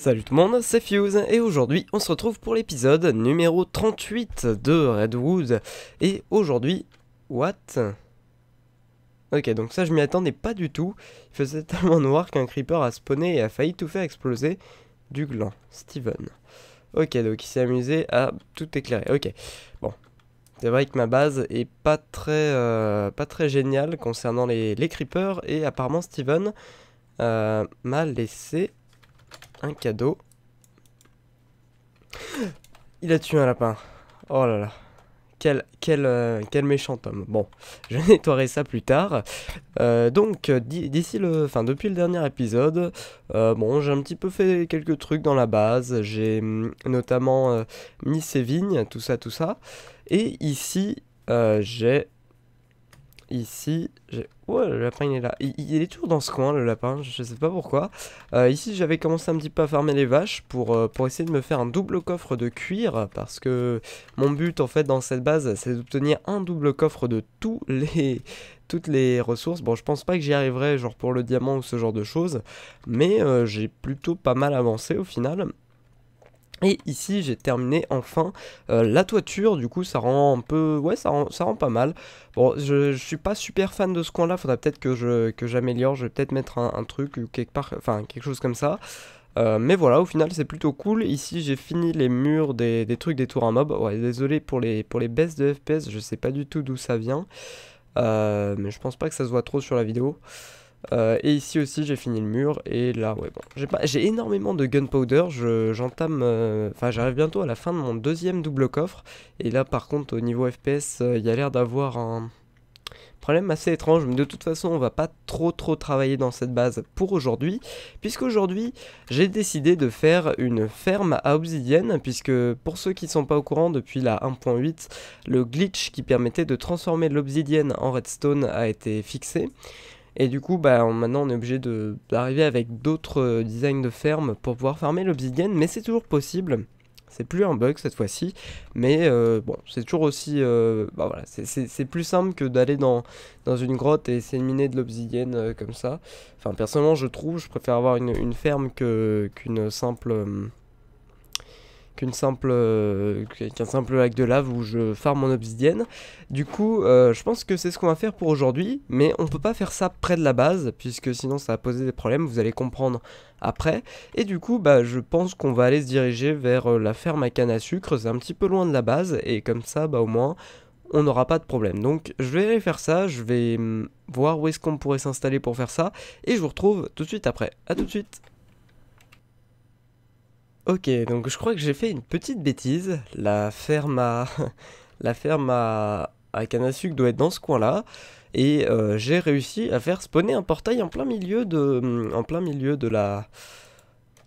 Salut tout le monde, c'est Fuse et aujourd'hui on se retrouve pour l'épisode numéro 38 de Redwood et aujourd'hui, what Ok donc ça je m'y attendais pas du tout, il faisait tellement noir qu'un creeper a spawné et a failli tout faire exploser du gland, Steven. Ok donc il s'est amusé à tout éclairer, ok. Bon, c'est vrai que ma base est pas très, euh, pas très géniale concernant les, les creepers et apparemment Steven euh, m'a laissé un cadeau. Il a tué un lapin. Oh là là. Quel, quel, euh, quel méchant homme. Bon, je nettoierai ça plus tard. Euh, donc, euh, d'ici le, fin depuis le dernier épisode, bon, j'ai un petit peu fait quelques trucs dans la base. J'ai mm, notamment mis ses vignes, tout ça, tout ça. Et ici, j'ai Ici, j'ai... Oh, le lapin, il est là. Il, est toujours dans ce coin, le lapin, je sais pas pourquoi. Euh, ici, j'avais commencé un petit peu à farmer les vaches pour, euh, pour essayer de me faire un double coffre de cuir, parce que mon but, en fait, dans cette base, c'est d'obtenir un double coffre de tous les... toutes les ressources. Bon, je pense pas que j'y arriverai, genre pour le diamant ou ce genre de choses, mais euh, j'ai plutôt pas mal avancé au final. Et ici j'ai terminé enfin euh, la toiture, du coup ça rend un peu, ouais ça rend, ça rend pas mal. Bon je, suis pas super fan de ce coin là, faudra peut-être que je que j'améliore, je vais peut-être mettre un, truc ou quelque part, enfin quelque chose comme ça. Euh, mais voilà, au final, c'est plutôt cool. Ici, j'ai fini les murs des, trucs des tours à mob. Ouais, désolé pour les, pour les baisses de FPS, je sais pas du tout d'où ça vient. Euh, mais je pense pas que ça se voit trop sur la vidéo. Euh, et ici aussi j'ai fini le mur et là ouais bon j'ai j'ai énormément de gunpowder j'entame euh, enfin j'arrive bientôt à la fin de mon deuxième double coffre et là par contre au niveau FPS euh, il y a l'air d'avoir un problème assez étrange mais de toute façon on va pas trop trop travailler dans cette base pour aujourd'hui puisque aujourd'hui j'ai décidé de faire une ferme à obsidienne puisque pour ceux qui sont pas au courant depuis la 1.8 le glitch qui permettait de transformer l'obsidienne en redstone a été fixé et du coup, bah, maintenant, on est obligé d'arriver avec d'autres euh, designs de ferme pour pouvoir farmer l'obsidienne, mais c'est toujours possible. C'est plus un bug cette fois-ci, mais euh, bon, c'est toujours aussi. Euh, bah, voilà, c'est plus simple que d'aller dans, dans une grotte et s'éliminer de l'obsidienne comme ça. Enfin, personnellement, je trouve, je préfère avoir une, une ferme qu'une simple simple euh, qu'un simple lac de lave où je farme mon obsidienne. Du coup, euh, je pense que c'est ce qu'on va faire pour aujourd'hui, mais on peut pas faire ça près de la base puisque sinon ça va poser des problèmes, vous allez comprendre après. Et du coup, bah je pense qu'on va aller se diriger vers euh, la ferme à canne à sucre, c'est un petit peu loin de la base et comme ça bah au moins on n'aura pas de problème. Donc je vais aller faire ça, je vais mm, voir où est-ce qu'on pourrait s'installer pour faire ça et je vous retrouve tout de suite après. À tout de suite. Ok, donc je crois que j'ai fait une petite bêtise. La ferme à, la ferme à, à canne à doit être dans ce coin-là. Et euh, j'ai réussi à faire spawner un portail en plein milieu de, en plein milieu de la,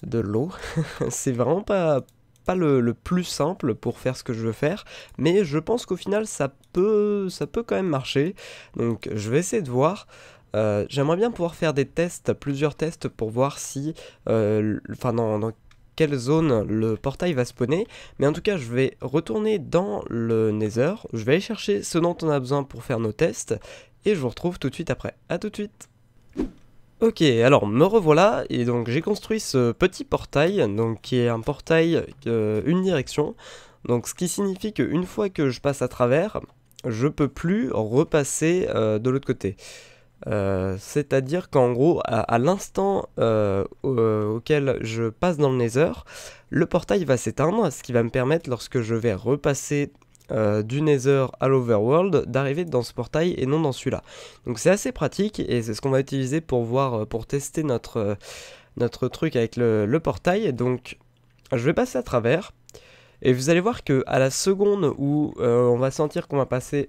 de l'eau. C'est vraiment pas, pas le, le, plus simple pour faire ce que je veux faire, mais je pense qu'au final ça peut, ça peut quand même marcher. Donc je vais essayer de voir. Euh, j'aimerais bien pouvoir faire des tests, plusieurs tests pour voir si, euh, enfin non, dans, dans, quelle zone le portail va spawner. Mais en tout cas, je vais retourner dans le Nether. Je vais aller chercher ce dont on a besoin pour faire nos tests. Et je vous retrouve tout de suite après. A tout de suite Ok, alors me revoilà, et donc j'ai construit ce petit portail, donc qui est un portail euh, une direction, donc ce qui signifie qu'une fois que je passe à travers, je peux plus repasser euh, de l'autre côté. Euh, c'est-à-dire qu'en gros, à, l'instant euh, euh, auquel je passe dans le Nether, le portail va s'éteindre, ce qui va me permettre, lorsque je vais repasser du Nether à l'Overworld, d'arriver dans ce portail et non dans celui-là. Donc c'est assez pratique et c'est ce qu'on va utiliser pour voir, pour tester notre, notre truc avec le, portail. Donc je vais passer à travers. Et vous allez voir que à la seconde où on va sentir qu'on va passer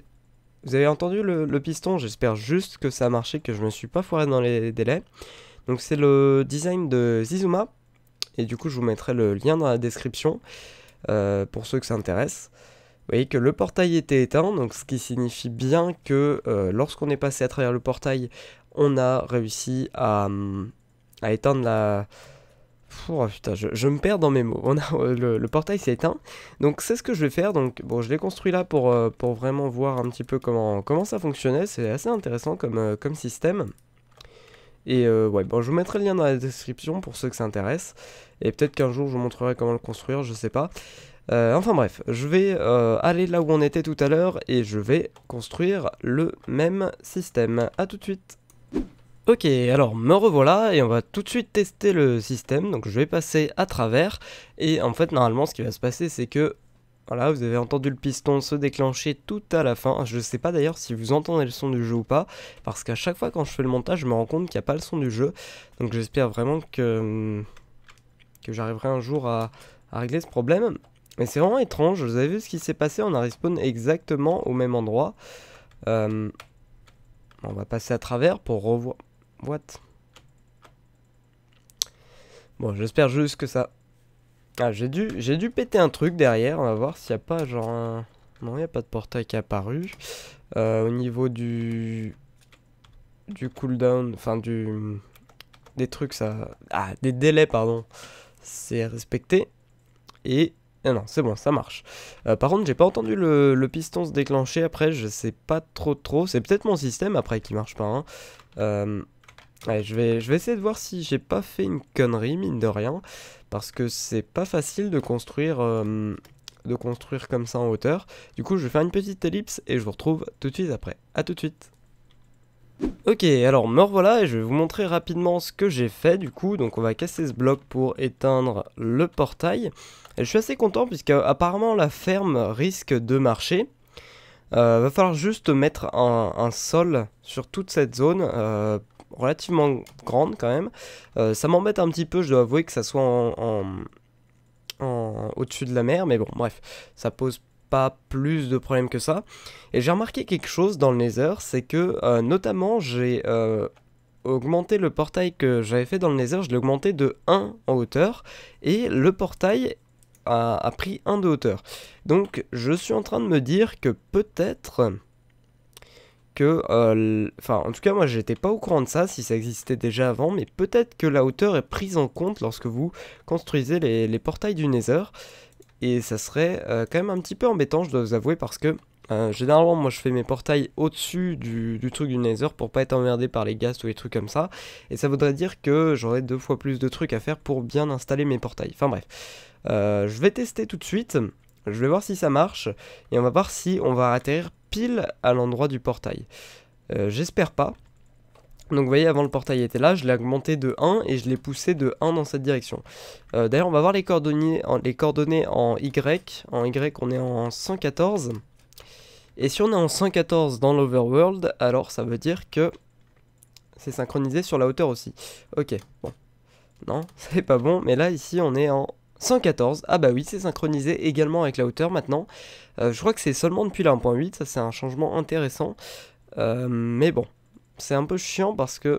vous avez entendu le, piston, j'espère juste que ça a marché, que je ne me suis pas foiré dans les délais. Donc c'est le design de Zizuma, et du coup je vous mettrai le lien dans la description euh, pour ceux que ça intéresse. Vous voyez que le portail était éteint, donc ce qui signifie bien que euh, lorsqu'on est passé à travers le portail, on a réussi à hum, éteindre la, Oh putain, je, me perds dans mes mots. Euh, le, portail s'est éteint. Donc c'est ce que je vais faire. Donc bon, je l'ai construit là pour, euh, pour vraiment voir un petit peu comment, comment ça fonctionnait. C'est assez intéressant comme, euh, comme système. Et ouais, bon, je vous mettrai le lien dans la description pour ceux que ça intéresse. Et peut-être qu'un jour je vous montrerai comment le construire, je sais pas. enfin bref, je vais aller là où on était tout à l'heure et je vais construire le même système. A tout de suite Ok, alors me revoilà et on va tout de suite tester le système. Donc je vais passer à travers et en fait normalement ce qui va se passer c'est que voilà, vous avez entendu le piston se déclencher tout à la fin. Je ne sais pas d'ailleurs si vous entendez le son du jeu ou pas, parce qu'à chaque fois quand je fais le montage, je me rends compte qu'il n'y a pas le son du jeu. Donc j'espère vraiment que, que j'arriverai un jour à, régler ce problème. Mais c'est vraiment étrange, vous avez vu ce qui s'est passé, on a respawn exactement au même endroit. Euh, on va passer à travers pour revoir... What Bon, j'espère juste que ça... Ah, j'ai dû, j'ai dû péter un truc derrière. On va voir s'il n'y a pas genre un... Non, il n'y a pas de portail qui est apparu. Euh, au niveau du... Du cooldown, enfin du... Des trucs, ça... Ah, des délais, pardon. C'est respecté. Et... Ah non, c'est bon, ça marche. Euh, par contre, j'ai pas entendu le, piston se déclencher après, je sais pas trop trop. C'est peut-être mon système après qui marche pas. Hein. Euh je, vais, je vais essayer de voir si j'ai pas fait une connerie, mine de rien, parce que c'est pas facile de construire, euh, de construire comme ça en hauteur. Du coup, je vais faire une petite ellipse et je vous retrouve tout de suite après. A tout de suite Ok, alors me revoilà et je vais vous montrer rapidement ce que j'ai fait du coup. Donc on va casser ce bloc pour éteindre le portail. Et je suis assez content puisque apparemment la ferme risque de marcher. Euh, va falloir juste mettre un, sol sur toute cette zone euh, relativement grande quand même. Euh, ça m'embête un petit peu, je dois avouer que ça soit en, au-dessus de la mer, mais bon, bref, ça pose pas plus de problèmes que ça. Et j'ai remarqué quelque chose dans le Nether, c'est que euh, notamment j'ai euh, augmenté le portail que j'avais fait dans le Nether, je l'ai augmenté de 1 en hauteur, et le portail a, a pris 1 de hauteur. Donc je suis en train de me dire que peut-être que, euh, enfin en tout cas moi j'étais pas au courant de ça si ça existait déjà avant, mais peut-être que la hauteur est prise en compte lorsque vous construisez les, portails du Nether, et ça serait euh, quand même un petit peu embêtant je dois vous avouer parce que euh, généralement moi je fais mes portails au-dessus du, du, truc du Nether pour pas être emmerdé par les gaz ou les trucs comme ça, et ça voudrait dire que j'aurais deux fois plus de trucs à faire pour bien installer mes portails, enfin bref. je vais tester tout de suite, je vais voir si ça marche et on va voir si on va atterrir pile à l'endroit du portail. Euh, j'espère pas. Donc vous voyez avant le portail était là, je l'ai augmenté de 1 et je l'ai poussé de 1 dans cette direction. Euh, d'ailleurs on va voir les coordonnées, en, les coordonnées en Y. En Y on est en 114. Et si on est en 114 dans l'overworld, alors ça veut dire que c'est synchronisé sur la hauteur aussi. Ok, bon. Non, c'est pas bon, mais là ici on est en 114, ah bah oui, c'est synchronisé également avec la hauteur maintenant. Euh, je crois que c'est seulement depuis la 1.8, ça c'est un changement intéressant. Euh, mais bon, c'est un peu chiant parce que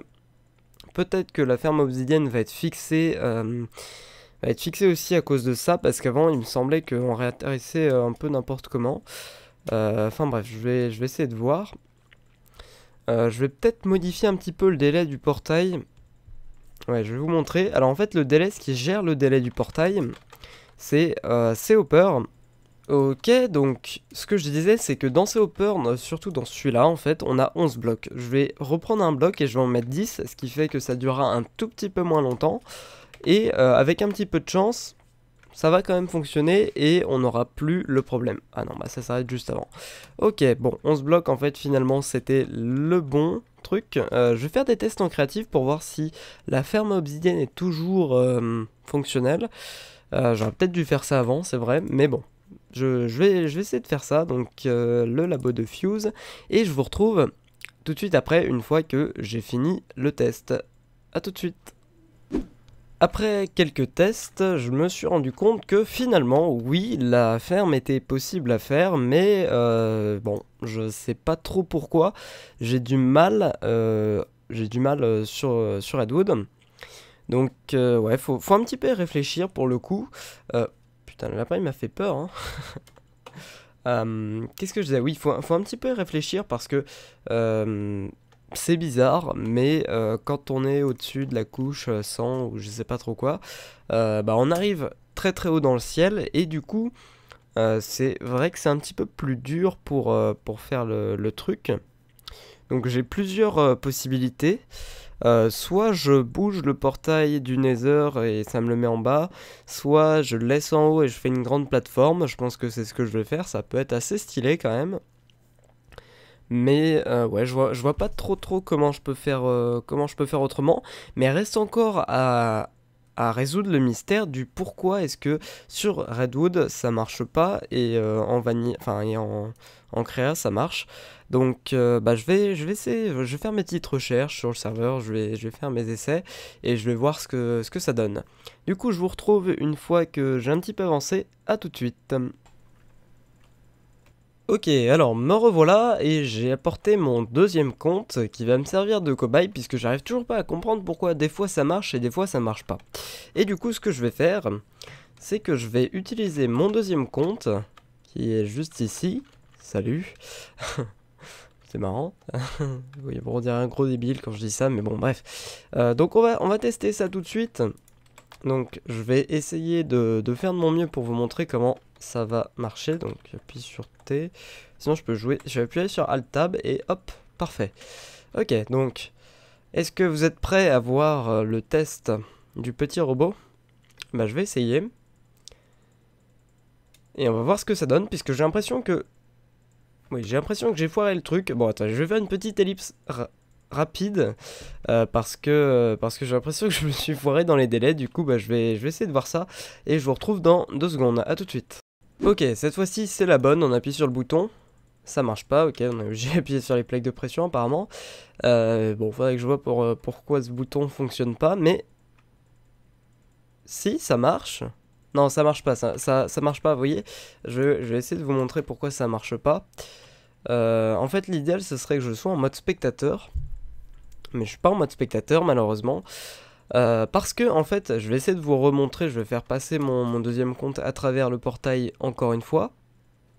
peut-être que la ferme obsidienne va être fixée... Euh, va être fixée aussi à cause de ça, parce qu'avant il me semblait qu'on réintéressait un peu n'importe comment. Enfin bref, je vais, je vais essayer de voir. je vais peut-être modifier un petit peu le délai du portail Ouais, je vais vous montrer. Alors en fait, le délai, ce qui gère le délai du portail, c'est euh, Ok, donc ce que je disais, c'est que dans ces euh, surtout dans celui-là, en fait, on a 11 blocs. Je vais reprendre un bloc et je vais en mettre 10, ce qui fait que ça durera un tout petit peu moins longtemps. Et euh, avec un petit peu de chance, ça va quand même fonctionner et on n'aura plus le problème. Ah non, bah ça s'arrête juste avant. Ok, bon, 11 blocs en fait finalement c'était le bon truc. Euh, je vais faire des tests en créatif pour voir si la ferme obsidienne est toujours euh, fonctionnelle. Euh, j'aurais peut-être dû faire ça avant, c'est vrai, mais bon. Je, vais, je vais essayer de faire ça, donc le labo de Fuse, et je vous retrouve tout de suite après, une fois que j'ai fini le test. à tout de suite après quelques tests, je me suis rendu compte que finalement, oui, la ferme était possible à faire, mais euh, bon, je sais pas trop pourquoi. J'ai du mal, euh, j'ai du mal euh, sur, sur Redwood. Donc, ouais, faut, faut, un petit peu réfléchir pour le coup. putain, le lapin, il m'a fait peur. Hein. qu'est-ce que je disais Oui, il faut, faut, un petit peu réfléchir parce que c'est bizarre, mais euh, quand on est au-dessus de la couche 100 euh, ou je sais pas trop quoi, euh, bah on arrive très très haut dans le ciel et du coup c'est vrai que c'est un petit peu plus dur pour, pour faire le, le, truc. Donc j'ai plusieurs possibilités. soit je bouge le portail du Nether et ça me le met en bas, soit je le laisse en haut et je fais une grande plateforme, je pense que c'est ce que je vais faire, ça peut être assez stylé quand même. Mais euh, ouais, je vois, vois pas trop trop comment je peux faire, euh, comment je peux faire autrement. Mais reste encore à, résoudre le mystère du pourquoi est-ce que sur Redwood ça marche pas et euh, en en, créa ça marche. Donc bah, je vais je vais essayer, je vais faire mes petites recherches sur le serveur, je vais je vais faire mes essais et je vais voir ce que ce que ça donne. Du coup, je vous retrouve une fois que j'ai un petit peu avancé. À tout de suite. Ok, alors me revoilà et j'ai apporté mon deuxième compte qui va me servir de cobaye puisque j'arrive toujours pas à comprendre pourquoi des fois ça marche et des fois ça marche pas. Et du coup ce que je vais faire, c'est que je vais utiliser mon deuxième compte qui est juste ici. Salut C'est marrant. Vous bon, vous un gros débile quand je dis ça, mais bon, bref. Euh, donc on va, on va tester ça tout de suite. Donc je vais essayer de faire de mon mieux pour vous montrer comment ça va marcher. Donc j'appuie sur T. Sinon je peux jouer. Je vais appuyer sur Alt Tab et hop, parfait. Ok, donc est-ce que vous êtes prêts à voir euh, le test du petit robot Bah je vais essayer. Et on va voir ce que ça donne puisque j'ai l'impression que... Oui, j'ai l'impression que j'ai foiré le truc. Bon, attends, je vais faire une petite ellipse rapide euh, parce que, euh, parce que j'ai l'impression que je me suis foiré dans les délais. Du coup, bah, je, vais, je vais essayer de voir ça et je vous retrouve dans deux secondes. A tout de suite. Ok, cette fois-ci c'est la bonne, on appuie sur le bouton. Ça marche pas, ok, j'ai appuyé sur les plaques de pression apparemment. Euh, bon, faudrait que je vois euh, pourquoi ce bouton fonctionne pas, mais... Si, ça marche. Non, ça marche pas, ça, ça, marche pas, vous voyez. Je, vais essayer de vous montrer pourquoi ça marche pas. Euh, en fait, l'idéal, ce serait que je sois en mode spectateur. Mais je suis pas en mode spectateur, malheureusement. Euh, parce que en fait, je vais essayer de vous remontrer, je vais faire passer mon, deuxième compte à travers le portail encore une fois.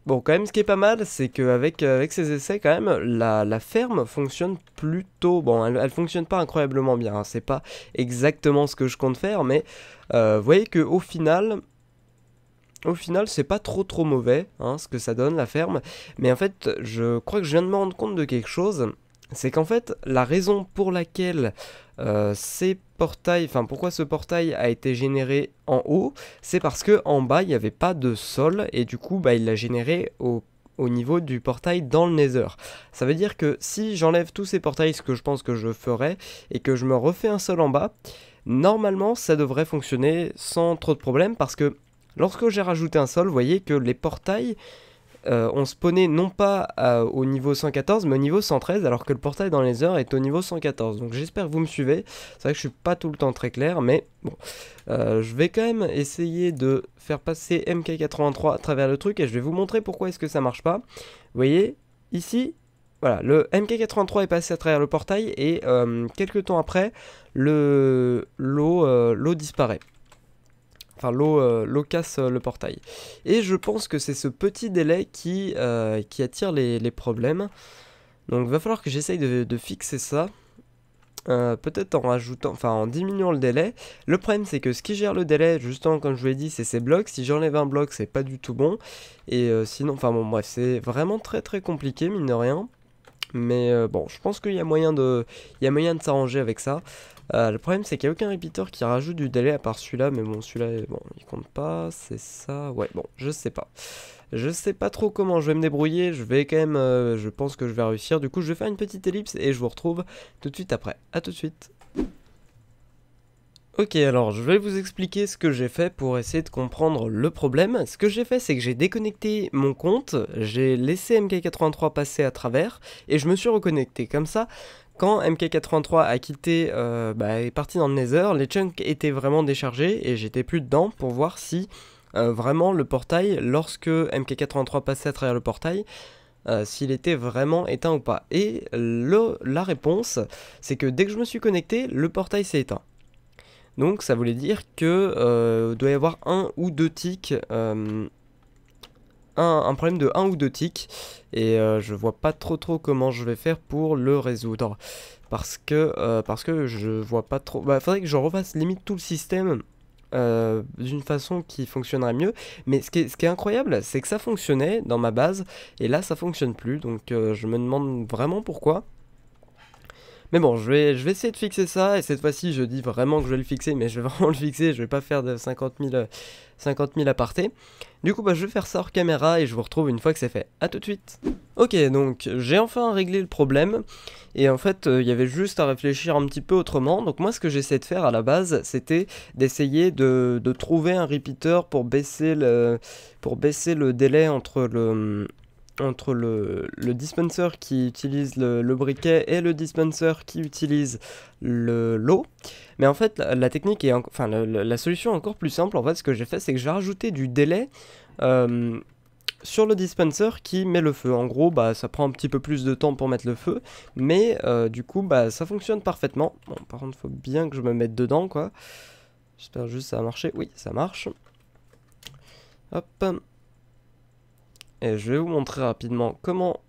Bon, quand même, ce qui est pas mal, c'est qu'avec euh, avec ces essais, quand même, la, ferme fonctionne plutôt... Bon, elle, fonctionne pas incroyablement bien, hein. c'est pas exactement ce que je compte faire, mais euh, vous voyez qu'au final, au final, c'est pas trop trop mauvais hein, ce que ça donne la ferme, mais en fait, je crois que je viens de me rendre compte de quelque chose c'est qu'en fait, la raison pour laquelle euh, ces portails, enfin pourquoi ce portail a été généré en haut, c'est parce que en bas il n'y avait pas de sol et du coup bah, il l'a généré au niveau du portail dans le Nether. Ça veut dire que si j'enlève tous ces portails, ce que je pense que je ferai, et que je me refais un sol en bas, normalement ça devrait fonctionner sans trop de problème parce que lorsque j'ai rajouté un sol, vous voyez que les portails euh, on spawnait non pas euh, au niveau 114 mais au niveau 113 alors que le portail dans les heures est au niveau 114 donc j'espère que vous me suivez c'est vrai que je suis pas tout le temps très clair mais bon euh, je vais quand même essayer de faire passer MK83 à travers le truc et je vais vous montrer pourquoi est-ce que ça marche pas vous voyez ici voilà, le MK83 est passé à travers le portail et quelques temps après, le, l'eau disparaît l'eau casse euh, le portail. Et je pense que c'est ce petit délai qui, euh, attire les, problèmes. Donc va falloir que j'essaye de, fixer ça. Euh, peut-être en rajoutant, enfin en diminuant le délai. Le problème c'est que ce qui gère le délai, justement comme je vous l'ai dit, c'est ces blocs. Si j'enlève un bloc, c'est pas du tout bon. Et sinon, enfin bon bref, c'est vraiment très très compliqué mine de rien. Mais bon, je pense qu'il y moyen de, y a moyen de s'arranger avec ça. Euh, le problème c'est qu'il n'y a aucun repeater qui rajoute du délai à part celui-là, mais bon celui-là bon il compte pas, c'est ça, ouais bon je sais pas. Je sais pas trop comment je vais me débrouiller, je vais quand même, euh, je pense que je vais réussir, du coup je vais faire une petite ellipse et je vous retrouve tout de suite après, à tout de suite. Ok alors je vais vous expliquer ce que j'ai fait pour essayer de comprendre le problème. Ce que j'ai fait c'est que j'ai déconnecté mon compte, j'ai laissé MK83 passer à travers et je me suis reconnecté. Comme ça quand MK83 a quitté euh, bah, est parti dans le Nether, les chunks étaient vraiment déchargés et j'étais plus dedans pour voir si euh, vraiment le portail, lorsque MK83 passait à travers le portail, euh, s'il était vraiment éteint ou pas. Et la réponse, c'est que dès que je me suis connecté, le portail s'est éteint. Donc ça voulait dire que doit y avoir un ou deux tics un, problème de 1 ou 2 tics et euh, je vois pas trop trop comment je vais faire pour le résoudre parce que euh, parce que je vois pas trop bah faudrait que je refasse limite tout le système euh, d'une façon qui fonctionnerait mieux. Mais ce qui est, ce qui est incroyable, c'est que ça fonctionnait dans ma base, et là ça fonctionne plus, donc je me demande vraiment pourquoi. Mais bon, je vais, je vais essayer de fixer ça, et cette fois-ci, je dis vraiment que je vais le fixer, mais je vais vraiment le fixer, je vais pas faire de 50 000, 50 000 apartés. Du coup, bah, je vais faire ça hors caméra, et je vous retrouve une fois que c'est fait. A tout de suite Ok, donc j'ai enfin réglé le problème, et en fait, euh, il y avait juste à réfléchir un petit peu autrement. Donc moi, ce que j'essaie de faire à la base, c'était d'essayer de, trouver un repeater pour baisser le, pour baisser le délai entre le entre le, le, dispenser qui utilise le, briquet et le dispenser qui utilise le l'eau. Mais en fait, la, technique est enfin la, solution est encore plus simple. En fait, ce que j'ai fait, c'est que j'ai rajouté du délai euh, sur le dispenser qui met le feu. En gros, bah ça prend un petit peu plus de temps pour mettre le feu, mais euh, du coup, bah ça fonctionne parfaitement. Bon, par contre, il faut bien que je me mette dedans, quoi. J'espère juste que ça a marché. Oui, ça marche. Hop. Et je vais vous montrer rapidement comment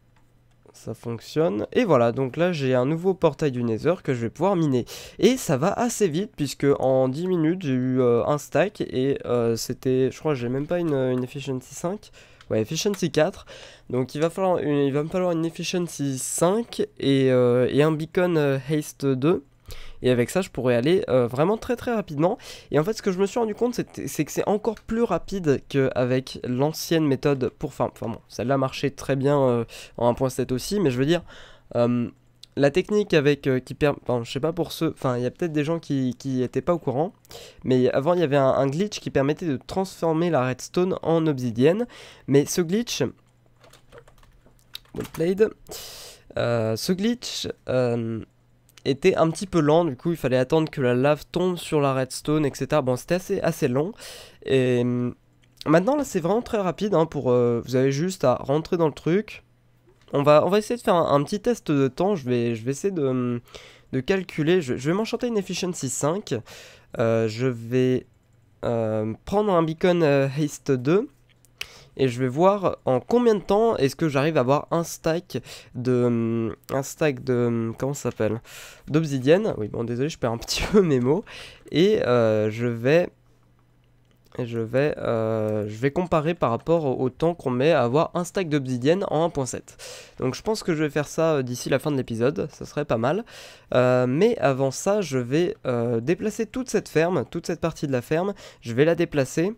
ça fonctionne. Et voilà, donc là j'ai un nouveau portail du Nether que je vais pouvoir miner. Et ça va assez vite puisque en 10 minutes j'ai eu euh, un stack et euh, c'était, je crois j'ai même pas une, efficiency 5. Ouais, efficiency 4. Donc il va, falloir il va me falloir une efficiency 5 euh, et un beacon haste 2. Et avec ça, je pourrais aller euh, vraiment très très rapidement. Et en fait, ce que je me suis rendu compte, c'est que c'est encore plus rapide qu'avec l'ancienne méthode pour... Enfin, enfin bon, celle-là marchait très bien euh, en 1.7 aussi, mais je veux dire... Euh, la technique avec qui permet, enfin, je sais pas pour ceux, enfin il y a peut-être des gens qui n'étaient pas au courant, mais avant il y avait un, glitch qui permettait de transformer la redstone en obsidienne, mais ce glitch, well played, ce glitch, était un petit peu lent, du coup il fallait attendre que la lave tombe sur la redstone, etc. Bon c'était assez, assez long. Et hum, maintenant là c'est vraiment très rapide, hein, pour, euh, vous avez juste à rentrer dans le truc. On va, on va essayer de faire un, petit test de temps, je vais, je vais essayer de, hum, calculer, je, vais m'enchanter une efficiency 5, euh, je vais euh, prendre un beacon haste 2, et je vais voir en combien de temps est-ce que j'arrive à avoir un stack de hum, un stack de hum, comment ça s'appelle d'obsidienne. Oui, bon désolé, je perds un petit peu mes mots et euh, je vais je vais, euh, je vais comparer par rapport au temps qu'on met à avoir un stack d'obsidienne en 1.7. Donc je pense que je vais faire ça euh, d'ici la fin de l'épisode, ça serait pas mal. mais avant ça, je vais déplacer toute cette ferme, toute cette partie de la ferme, je vais la déplacer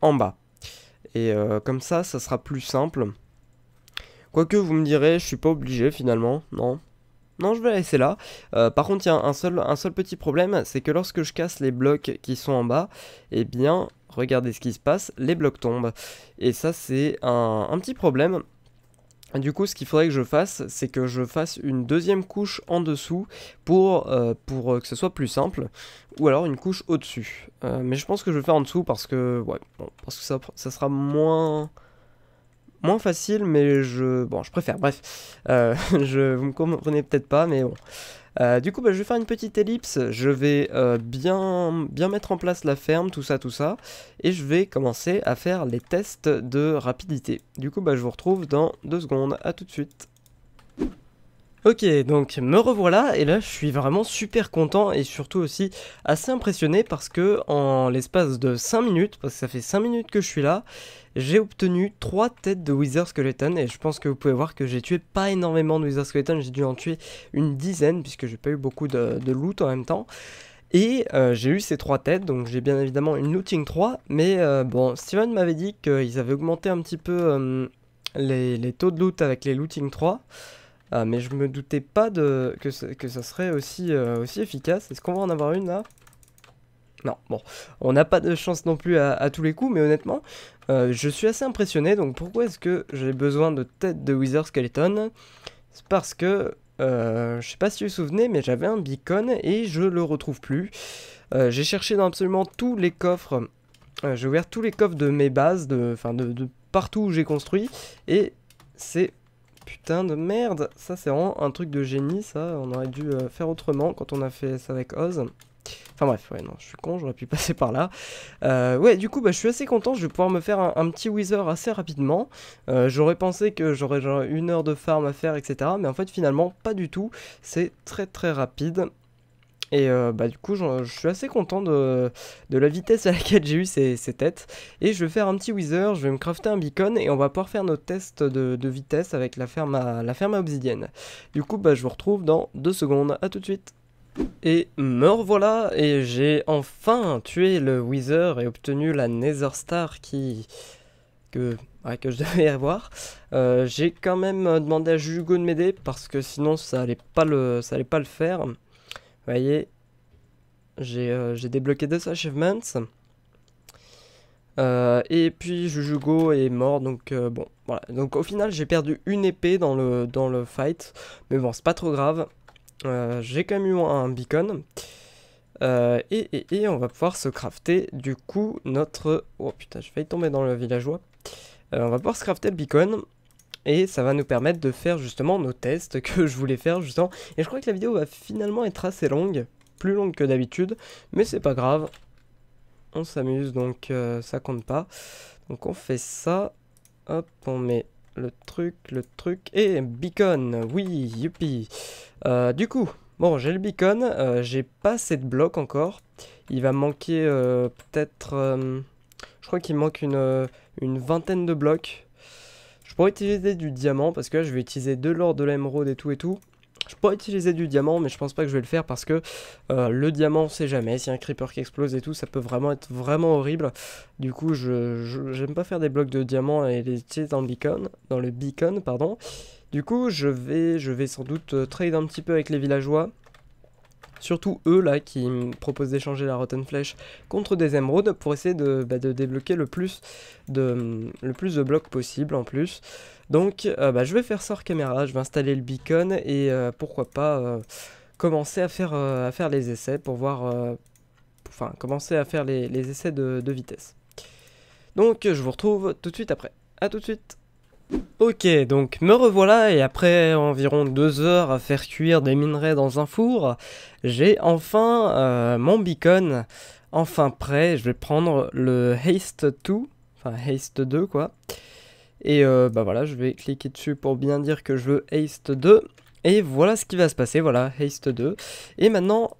en bas. Et euh, comme ça, ça sera plus simple. Quoique vous me direz, je suis pas obligé finalement, non. Non, je vais laisser là. Euh, par contre, il y a un seul, un seul petit problème, c'est que lorsque je casse les blocs qui sont en bas, eh bien, regardez ce qui se passe, les blocs tombent. Et ça, c'est un petit problème. Du coup, ce qu'il faudrait que je fasse, c'est que je fasse une deuxième couche en dessous pour, euh, pour euh, que ce soit plus simple, ou alors une couche au-dessus. Euh, mais je pense que je vais faire en dessous parce que, ouais, parce que ça, ça sera moins moins facile, mais je, bon, je préfère. Bref, je, vous me comprenez peut-être pas, mais bon. Euh, du coup, bah, je vais faire une petite ellipse. Je vais euh, bien, bien mettre en place la ferme, tout ça, tout ça. Et je vais commencer à faire les tests de rapidité. Du coup, bah, je vous retrouve dans deux secondes. à tout de suite. Ok, donc me revoilà, et là je suis vraiment super content et surtout aussi assez impressionné parce que en l'espace de 5 minutes, parce que ça fait 5 minutes que je suis là, j'ai obtenu 3 têtes de Wither Skeleton et je pense que vous pouvez voir que j'ai tué pas énormément de Wither Skeleton, j'ai dû en tuer une dizaine puisque j'ai pas eu beaucoup de, loot en même temps. Et euh, j'ai eu ces 3 têtes, donc j'ai bien évidemment une looting 3, mais euh, bon, Steven m'avait dit qu'ils avaient augmenté un petit peu euh, les, taux de loot avec les looting 3. Ah, mais je me doutais pas de que, que ça serait aussi, euh, aussi efficace. Est-ce qu'on va en avoir une là non, bon, on n'a pas de chance non plus à, tous les coups, mais honnêtement, euh, je suis assez impressionné, donc pourquoi est-ce que j'ai besoin de tête de Wither Skeleton C'est parce que, euh, je sais pas si vous vous souvenez, mais j'avais un beacon et je le retrouve plus. Euh, j'ai cherché dans absolument tous les coffres, j'ai ouvert tous les coffres de mes bases, de, enfin de, de partout où j'ai construit, et c'est putain de merde Ça c'est vraiment un truc de génie ça, on aurait dû euh, faire autrement quand on a fait ça avec Oz. Enfin bref, ouais, non, je suis con, j'aurais pu passer par là. Euh, ouais, du coup, bah, je suis assez content, je vais pouvoir me faire un, petit Wither assez rapidement. Euh, j'aurais pensé que j'aurais genre une heure de farm à faire, etc. Mais en fait, finalement, pas du tout. C'est très très rapide. Et euh, bah, du coup, je, suis assez content de, la vitesse à laquelle j'ai eu ces, têtes. Et je vais faire un petit wither, je vais me crafter un beacon et on va pouvoir faire nos tests de, vitesse avec la ferme, à, la ferme obsidienne. Du coup, bah, je vous retrouve dans deux secondes. à tout de suite. Et me revoilà, et j'ai enfin tué le Wither et obtenu la Nether Star qui... que, je devais avoir. Euh, j'ai quand même demandé à Jugo de m'aider, parce que sinon ça allait pas le, ça allait pas le faire voyez, euh, j'ai débloqué deux achievements. Euh, et puis Jujugo est mort, donc euh, bon, voilà. Donc au final, j'ai perdu une épée dans le, dans le fight, mais bon, c'est pas trop grave. j'ai quand même eu un beacon. Et, on va pouvoir se crafter du coup notre... Oh putain, je failli tomber dans le villageois. on va pouvoir se crafter le beacon et ça va nous permettre de faire justement nos tests que je voulais faire justement. Et je crois que la vidéo va finalement être assez longue, plus longue que d'habitude, mais c'est pas grave. On s'amuse donc euh, ça compte pas. Donc on fait ça. Hop, on met le truc, le truc, et beacon, oui, youpi. Euh, du coup, bon, j'ai le beacon, euh, j'ai pas assez de blocs encore. Il va manquer peut-être, je crois qu'il manque une vingtaine de blocs. Je pourrais utiliser du diamant parce que je vais utiliser de l'or, de l'émeraude et tout et tout. Je pourrais utiliser du diamant mais je pense pas que je vais le faire parce que euh, le diamant on sait jamais, si un creeper qui explose et tout ça peut vraiment être vraiment horrible. Du coup je j'aime pas faire des blocs de diamant et les utiliser dans le beacon, dans le beacon pardon. Du coup je vais, je vais sans doute euh, trade un petit peu avec les villageois Surtout eux là qui me proposent d'échanger la Rotten Flèche contre des émeraudes pour essayer de, bah, débloquer le plus de, blocs possible en plus. Donc euh, bah, je vais faire sort caméra, je vais installer le beacon et euh, pourquoi pas euh, commencer à faire, les essais pour voir... enfin, commencer à faire les, essais de, de vitesse. Donc je vous retrouve tout de suite après. A tout de suite Ok, donc me revoilà et après environ deux heures à faire cuire des minerais dans un four, j'ai enfin euh, mon beacon enfin prêt. Je vais prendre le Haste 2, enfin Haste 2 quoi. Et euh, bah voilà, je vais cliquer dessus pour bien dire que je veux Haste 2. Et voilà ce qui va se passer, voilà, Haste 2. Et maintenant,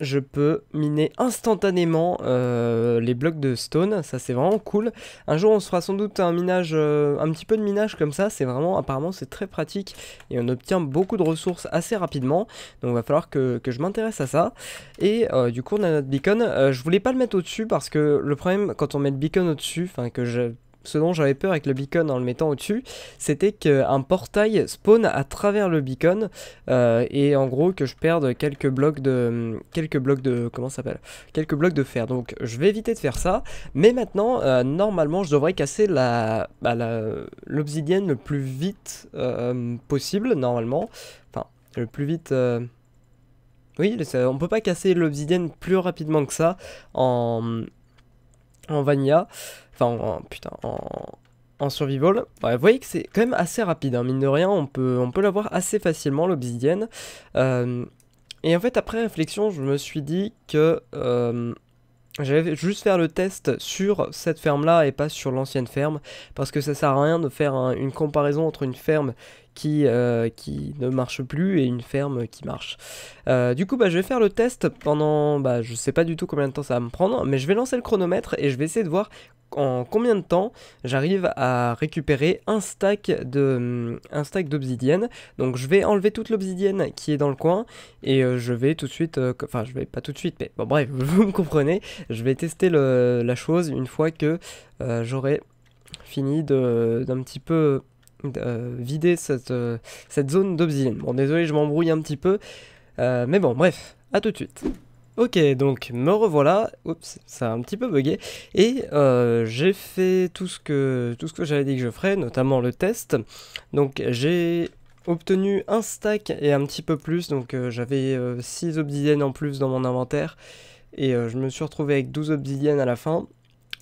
je peux miner instantanément euh, les blocs de stone, ça c'est vraiment cool. Un jour on se fera sans doute un minage, euh, un petit peu de minage comme ça, c'est vraiment, apparemment c'est très pratique et on obtient beaucoup de ressources assez rapidement, donc il va falloir que, je m'intéresse à ça. Et euh, du coup on a notre beacon, je voulais pas le mettre au-dessus parce que le problème quand on met le beacon au-dessus, enfin que je ce dont j'avais peur avec le beacon en le mettant au-dessus, c'était qu'un portail spawn à travers le beacon euh, et en gros que je perde quelques blocs de quelques blocs de comment s'appelle quelques blocs de fer. Donc je vais éviter de faire ça. Mais maintenant euh, normalement je devrais casser la bah, l'obsidienne le plus vite euh, possible normalement. Enfin le plus vite. Oui, on peut pas casser l'obsidienne plus rapidement que ça en en Vanilla. Enfin, en, putain, en, survival. vous voyez que c'est quand même assez rapide, hein, mine de rien, on peut, on peut l'avoir assez facilement, l'obsidienne. Euh, et en fait, après réflexion, je me suis dit que euh, j'allais juste faire le test sur cette ferme-là et pas sur l'ancienne ferme, parce que ça sert à rien de faire une comparaison entre une ferme qui, euh, qui ne marche plus et une ferme qui marche. Euh, du coup, bah, je vais faire le test pendant, bah, je sais pas du tout combien de temps ça va me prendre, mais je vais lancer le chronomètre et je vais essayer de voir en combien de temps j'arrive à récupérer un stack de un stack d'obsidienne. Donc je vais enlever toute l'obsidienne qui est dans le coin et euh, je vais tout de suite, enfin je vais pas tout de suite, mais bon bref, vous me comprenez. Je vais tester la chose une fois que j'aurai fini d'un petit peu euh, vider cette, euh, cette zone d'obsidienne. Bon, désolé, je m'embrouille un petit peu. Euh, mais bon, bref, à tout de suite. Ok, donc me revoilà. Oups, ça a un petit peu bugué. Et j'ai fait tout ce que tout ce que j'avais dit que je ferais, notamment le test. Donc j'ai obtenu un stack et un petit peu plus. Donc j'avais 6 obsidiennes en plus dans mon inventaire. Et je me suis retrouvé avec 12 obsidiennes à la fin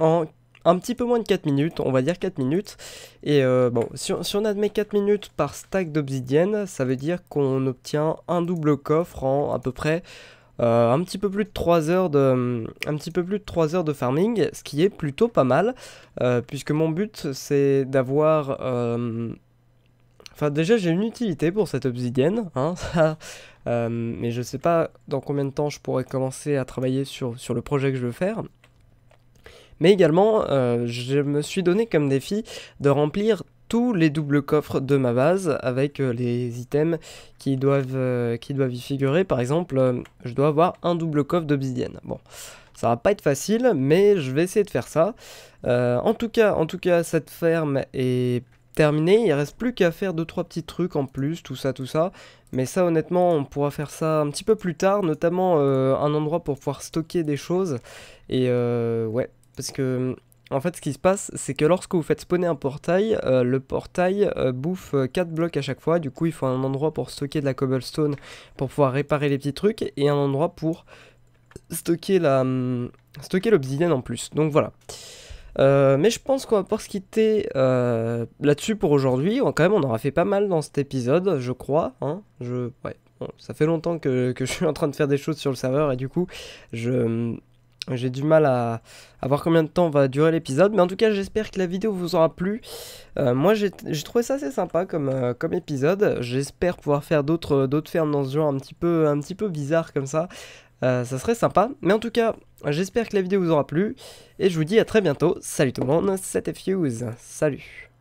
en un petit peu moins de 4 minutes, on va dire 4 minutes. Et euh, bon, si on, admet 4 minutes par stack d'obsidienne, ça veut dire qu'on obtient un double coffre en à peu près euh, un petit peu plus de 3 heures de un petit peu plus de heures de farming, ce qui est plutôt pas mal euh, puisque mon but c'est d'avoir Enfin, déjà, j'ai une utilité pour cette obsidienne, hein, mais je sais pas dans combien de temps je pourrais commencer à travailler sur, sur le projet que je veux faire. Mais également, euh, je me suis donné comme défi de remplir tous les doubles coffres de ma base avec euh, les items qui doivent, euh, qui doivent y figurer. Par exemple, je dois avoir un double coffre d'obsidienne. Bon, ça va pas être facile, mais je vais essayer de faire ça. en, tout cas, en tout cas, cette ferme est terminée. Il reste plus qu'à faire 2-3 petits trucs en plus, tout ça, tout ça. Mais ça, honnêtement, on pourra faire ça un petit peu plus tard, notamment un endroit pour pouvoir stocker des choses. Et euh, ouais, parce que, en fait, ce qui se passe, c'est que lorsque vous faites spawner un portail, euh, le portail euh, bouffe 4 euh, blocs à chaque fois. Du coup, il faut un endroit pour stocker de la cobblestone pour pouvoir réparer les petits trucs et un endroit pour stocker la hum, stocker l'obsidienne en plus. Donc voilà. mais je pense qu'on va pouvoir se quitter là-dessus pour aujourd'hui. Quand même, on aura fait pas mal dans cet épisode, je crois. Hein. Je, ouais. ça fait longtemps que, que, je suis en train de faire des choses sur le serveur et du coup, je, hum, j'ai du mal à, avoir voir combien de temps va durer l'épisode, mais en tout cas j'espère que la vidéo vous aura plu. Euh, moi j'ai trouvé ça assez sympa comme, euh, comme épisode, j'espère pouvoir faire d'autres fermes dans ce genre un petit peu, un petit peu bizarre comme ça, euh, ça serait sympa. Mais en tout cas j'espère que la vidéo vous aura plu, et je vous dis à très bientôt, salut tout le monde, c'était Fuse, salut